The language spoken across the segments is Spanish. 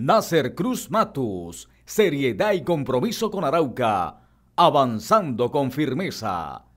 Nasser Cruz Matus, seriedad y compromiso con Arauca, avanzando con firmeza.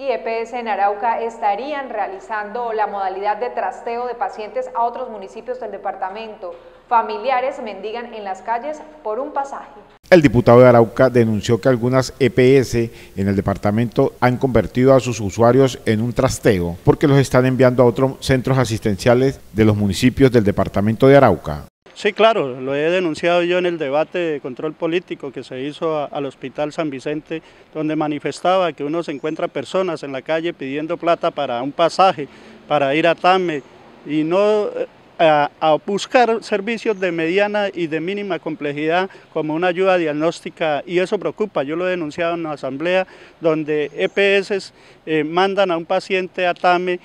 y EPS en Arauca estarían realizando la modalidad de trasteo de pacientes a otros municipios del departamento. Familiares mendigan en las calles por un pasaje. El diputado de Arauca denunció que algunas EPS en el departamento han convertido a sus usuarios en un trasteo porque los están enviando a otros centros asistenciales de los municipios del departamento de Arauca. Sí, claro, lo he denunciado yo en el debate de control político que se hizo al Hospital San Vicente, donde manifestaba que uno se encuentra personas en la calle pidiendo plata para un pasaje, para ir a Tame, y no eh, a, buscar servicios de mediana y de mínima complejidad como una ayuda diagnóstica y eso preocupa. Yo lo he denunciado en la asamblea donde EPS eh, mandan a un paciente a TAME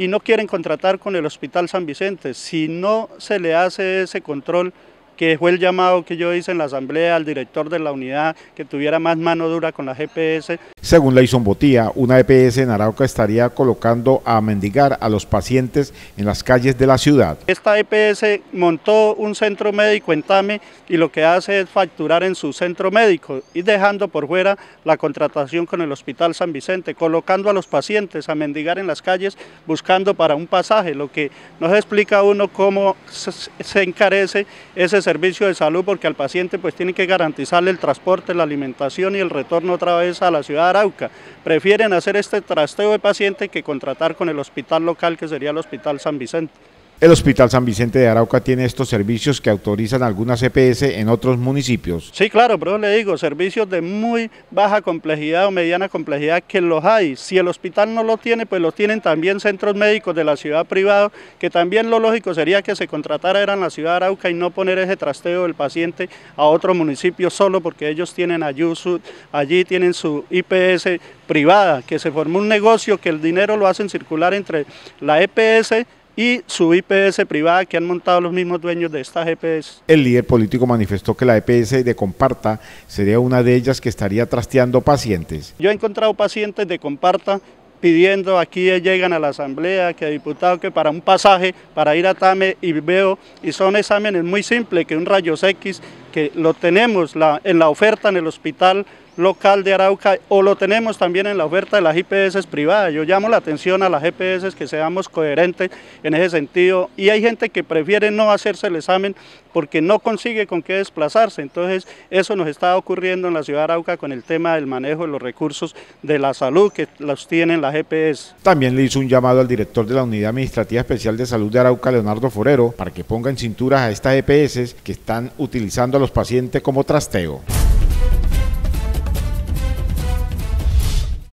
y no quieren contratar con el Hospital San Vicente. Si no se le hace ese control, que fue el llamado que yo hice en la asamblea al director de la unidad que tuviera más mano dura con la GPS. Según Leison Botía, una EPS en Arauca estaría colocando a mendigar a los pacientes en las calles de la ciudad. Esta EPS montó un centro médico en TAME y lo que hace es facturar en su centro médico y dejando por fuera la contratación con el Hospital San Vicente, colocando a los pacientes a mendigar en las calles buscando para un pasaje, lo que nos explica uno cómo se encarece ese servicio de salud porque al paciente pues tiene que garantizarle el transporte, la alimentación y el retorno otra vez a la ciudad de Arauca. Prefieren hacer este trasteo de paciente que contratar con el hospital local que sería el Hospital San Vicente. El Hospital San Vicente de Arauca tiene estos servicios que autorizan algunas EPS en otros municipios. Sí, claro, pero le digo, servicios de muy baja complejidad o mediana complejidad que los hay. Si el hospital no lo tiene, pues los tienen también centros médicos de la ciudad privada, que también lo lógico sería que se contratara en la ciudad de Arauca y no poner ese trasteo del paciente a otro municipio solo porque ellos tienen ayuso, allí tienen su IPS privada, que se formó un negocio que el dinero lo hacen circular entre la EPS y su IPS privada que han montado los mismos dueños de esta GPS. E el líder político manifestó que la EPS de Comparta sería una de ellas que estaría trasteando pacientes. Yo he encontrado pacientes de Comparta pidiendo, aquí llegan a la asamblea, que diputado, que para un pasaje, para ir a TAME y veo, y son exámenes muy simples, que un rayos X, que lo tenemos en la oferta en el hospital local de Arauca o lo tenemos también en la oferta de las IPS privadas. Yo llamo la atención a las IPS que seamos coherentes en ese sentido y hay gente que prefiere no hacerse el examen porque no consigue con qué desplazarse. Entonces eso nos está ocurriendo en la ciudad de Arauca con el tema del manejo de los recursos de la salud que los tienen las GPS. También le hizo un llamado al director de la Unidad Administrativa Especial de Salud de Arauca, Leonardo Forero, para que ponga en cintura a estas EPS que están utilizando a los pacientes como trasteo.